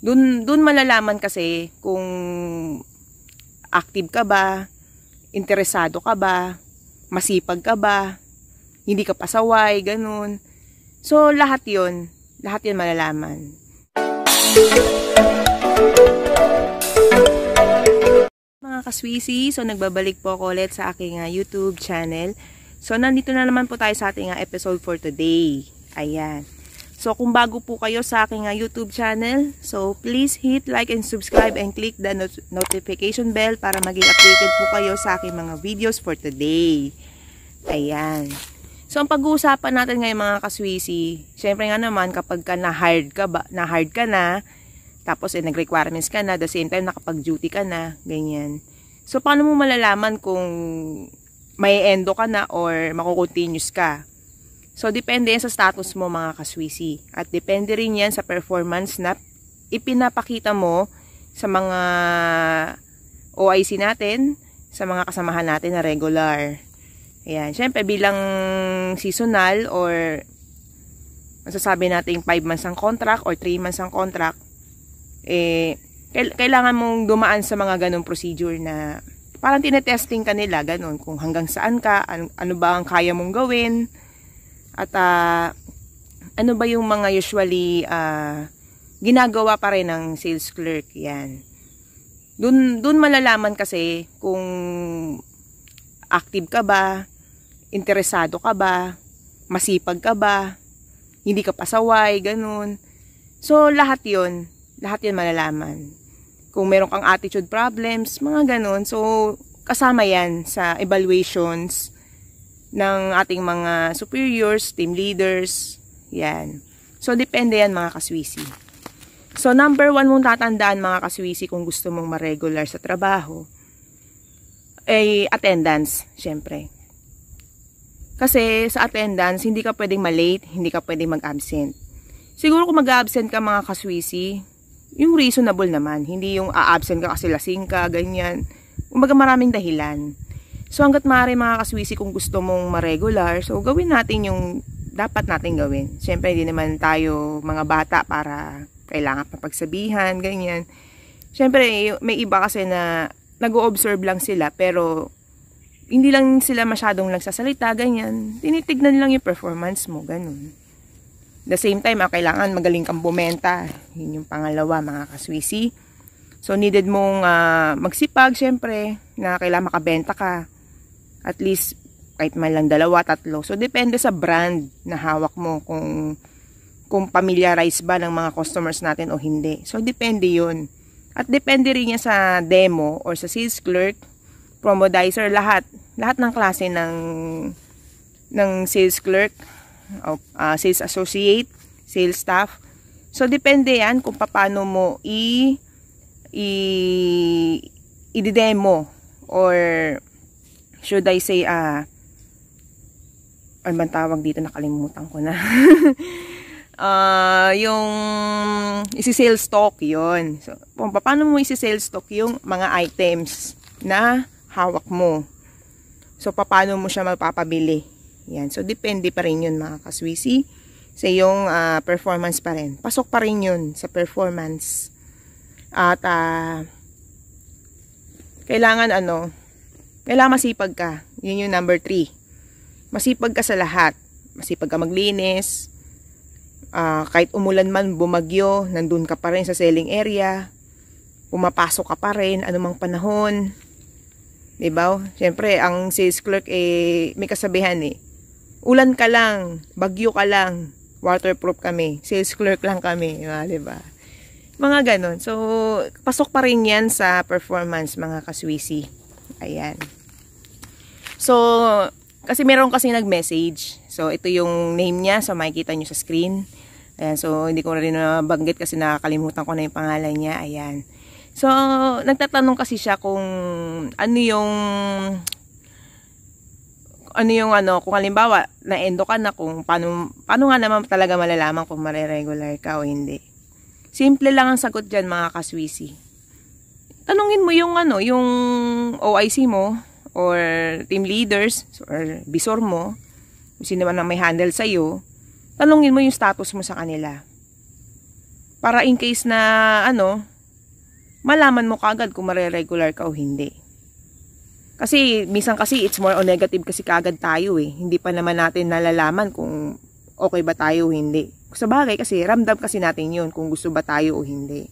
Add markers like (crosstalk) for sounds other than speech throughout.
Doon dun malalaman kasi kung active ka ba, interesado ka ba, masipag ka ba, hindi ka pasaway, ganun. So lahat 'yon, lahat 'yon malalaman. Mga kaswisi, so nagbabalik po ako ulit sa aking uh, YouTube channel. So nandito na naman po tayo sa ating uh, episode for today. Ayan. So kung bago po kayo sa aking uh, YouTube channel, so please hit like and subscribe and click the not notification bell para maging updated po kayo sa aking mga videos for today. Ayan. So ang pag-uusapan natin ngayon mga kaswisi, syempre nga naman kapag ka na-hired ka, ba, na-hired ka na, tapos eh, nag-requirements ka na, the same time nakapag-duty ka na, ganyan. So paano mo malalaman kung may endo ka na or makukontinuous ka? So, depende sa status mo mga kaswisi. At depende rin yan sa performance na ipinapakita mo sa mga OIC natin, sa mga kasamahan natin na regular. Ayan. Siyempre, bilang seasonal or masasabi natin 5 months ang contract or 3 months ang contract, eh, kailangan mong dumaan sa mga ganong procedure na parang tinetesting ka nila, ganun, kung hanggang saan ka, ano, ano ba ang kaya mong gawin, at uh, ano ba yung mga usually uh, ginagawa pa rin ng sales clerk? Yan. Dun, dun malalaman kasi kung active ka ba, interesado ka ba, masipag ka ba, hindi ka pasaway, ganun. So, lahat yon lahat yon malalaman. Kung meron kang attitude problems, mga ganun. So, kasama yan sa evaluations ng ating mga superiors, team leaders, yan. So, depende yan mga kaswisi. So, number one mong tatandaan mga kaswisi kung gusto mong ma-regular sa trabaho, ay attendance, syempre. Kasi sa attendance, hindi ka pwedeng malate, hindi ka pwedeng mag-absent. Siguro kung mag-absent ka mga kaswisi, yung reasonable naman. Hindi yung a-absent ka kasi lasing ka, ganyan. Kumbaga maraming dahilan. So hanggat maaari mga kaswisi kung gusto mong ma-regular, so gawin natin yung dapat natin gawin. Siyempre hindi naman tayo mga bata para kailangan pa ganyan. Siyempre may iba kasi na nag-o-observe lang sila pero hindi lang sila masyadong nagsasalita, ganyan. Tinitignan lang yung performance mo, ganun. The same time, ah, kailangan magaling kang bumenta. Yun yung pangalawa, mga kaswisi. So, needed mong uh, magsipag, syempre, na kailangan makabenta ka. At least, kahit man lang dalawa, tatlo. So, depende sa brand na hawak mo kung kung familiarize ba ng mga customers natin o hindi. So, depende yun. At depende rin yan sa demo or sa sales clerk, promodizer, lahat. Lahat ng klase ng, ng sales clerk, o, uh, sales associate, sales staff. So, depende yan kung paano mo i- i- i-demo or should I say, ah, uh, ano bang tawag dito, nakalimutan ko na. uh, (laughs) yung isi-sale stock yon So, paano mo isi-sale stock yung mga items na hawak mo? So, paano mo siya mapapabili? Yan. So, depende pa rin yun mga kaswisi sa yung uh, performance pa rin. Pasok pa rin yun sa performance. At, uh, kailangan ano, kailangan masipag ka. Yun yung number 3. Masipag ka sa lahat. Masipag ka maglinis. Uh, kahit umulan man, bumagyo, nandun ka pa rin sa selling area. Pumapasok ka pa rin, anumang panahon. Diba? Siyempre, ang sales clerk, eh, may kasabihan eh. Ulan ka lang, bagyo ka lang, waterproof kami, sales clerk lang kami. Diba? diba? Mga ganun. So, pasok pa rin yan sa performance, mga kaswisi. Ayan. So, kasi meron kasi nag-message. So, ito yung name niya. So, makikita nyo sa screen. Ayan, so hindi ko na rin nabanggit kasi nakakalimutan ko na yung pangalan niya. Ayan. So, nagtatanong kasi siya kung ano yung ano yung ano, kung halimbawa na-endo ka na kung paano, paano nga naman talaga malalaman kung mareregular ka o hindi. Simple lang ang sagot dyan mga kaswisi. Tanungin mo yung ano, yung OIC mo, or team leaders or bisor mo, sino man ang may handle sa iyo, tanungin mo yung status mo sa kanila. Para in case na ano, malaman mo kagad kung mare-regular ka o hindi. Kasi minsan kasi it's more on negative kasi kagad tayo eh. Hindi pa naman natin nalalaman kung okay ba tayo o hindi. Sa bagay kasi ramdam kasi natin yun kung gusto ba tayo o hindi.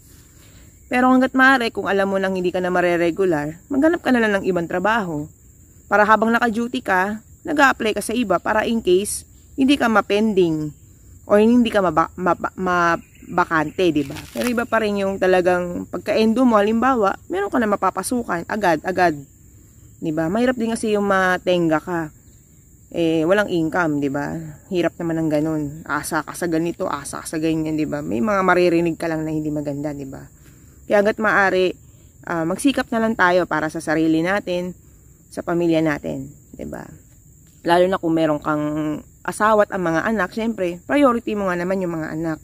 Pero hanggat maaari kung alam mo nang hindi ka na mare-regular, maghanap ka na lang ng ibang trabaho. Para habang naka-duty ka, nag apply ka sa iba para in case hindi ka ma-pending o hindi ka ma maba, mabakante, di ba? Pero iba pa rin yung talagang pagka-endo mo, halimbawa, meron ka na mapapasukan agad, agad. Di ba? Mahirap din kasi yung matenga ka. Eh, walang income, di ba? Hirap naman ng ganun. Asa ka sa ganito, asa ka sa ganyan, di ba? May mga maririnig ka lang na hindi maganda, di ba? Kaya agad maaari, uh, magsikap na lang tayo para sa sarili natin sa pamilya natin, 'di ba? Lalo na kung meron kang asawa at ang mga anak, syempre, priority mo nga naman yung mga anak,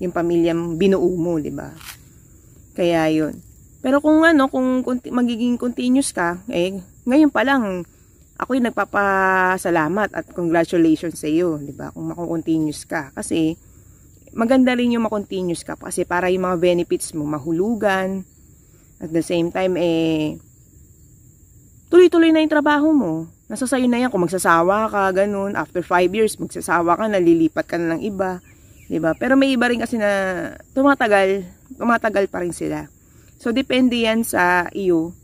yung pamilyang binuo mo, 'di ba? Kaya 'yun. Pero kung ano, kung magiging continuous ka, eh ngayon pa lang ako yung nagpapasalamat at congratulations sa iyo, 'di ba? Kung mako-continuous ka kasi maganda rin yung makontinuous ka kasi para yung mga benefits mo mahulugan at the same time eh tuloy-tuloy na yung trabaho mo. Nasa sa'yo na yan kung magsasawa ka, ganun. After 5 years, magsasawa ka, nalilipat ka na ng iba. ba diba? Pero may iba rin kasi na tumatagal, tumatagal pa rin sila. So, depende yan sa iyo.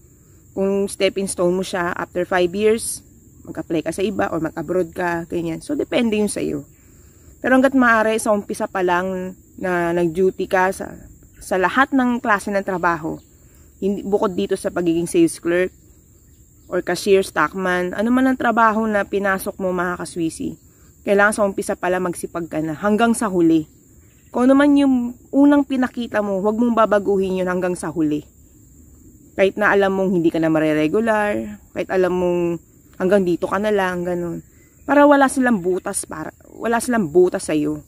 Kung stepping stone mo siya after 5 years, mag-apply ka sa iba or mag-abroad ka, ganyan. So, depende yun sa iyo. Pero hanggat maaari, sa umpisa pa lang na nag-duty ka sa, sa lahat ng klase ng trabaho, hindi, bukod dito sa pagiging sales clerk, or cashier, stockman, ano man ang trabaho na pinasok mo mga kaswisi, kailangan sa umpisa pala magsipag ka na hanggang sa huli. Kung ano man yung unang pinakita mo, huwag mong babaguhin yun hanggang sa huli. Kahit na alam mong hindi ka na mareregular, kahit alam mong hanggang dito ka na lang, ganun. Para wala silang butas, para, wala silang butas sa'yo.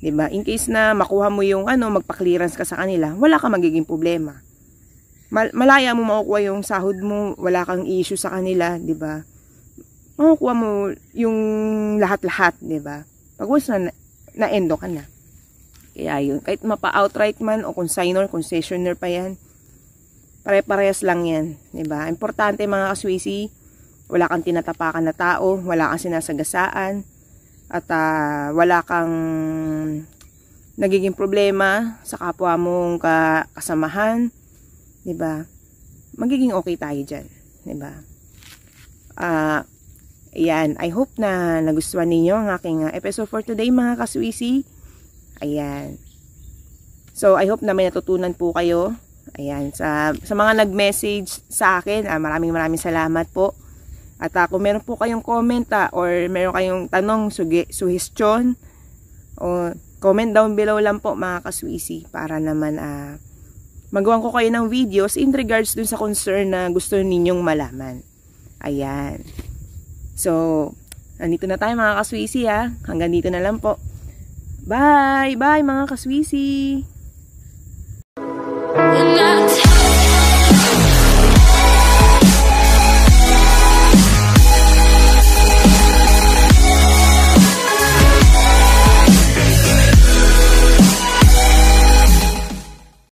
'di ba? In case na makuha mo yung ano, magpa-clearance ka sa kanila, wala ka magiging problema mal malaya mo makukuha yung sahod mo, wala kang issue sa kanila, 'di ba? Makukuha mo yung lahat-lahat, 'di ba? Pag once na na-endo ka na. Kaya yun, kahit mapa-outright man o consignor, concessioner pa yan, pare-parehas lang yan, di ba Importante mga kaswisi, wala kang tinatapakan na tao, wala kang sinasagasaan, at uh, wala kang nagiging problema sa kapwa mong kasamahan, 'di ba? Magiging okay tayo diyan, 'di ba? Ah, uh, ayan, I hope na nagustuhan ninyo ang aking ah, episode for today mga kaswisi. Ayan. So, I hope na may natutunan po kayo. Ayan, sa, sa mga nag-message sa akin, ah, maraming maraming salamat po. At ah, kung meron po kayong comment ah, or meron kayong tanong, sugi, suhestyon, o comment down below lang po mga kaswisi para naman ah, magawan ko kayo ng videos in regards dun sa concern na gusto ninyong malaman. Ayan. So, nandito na tayo mga kaswisi ha. Hanggang dito na lang po. Bye! Bye mga kaswisi!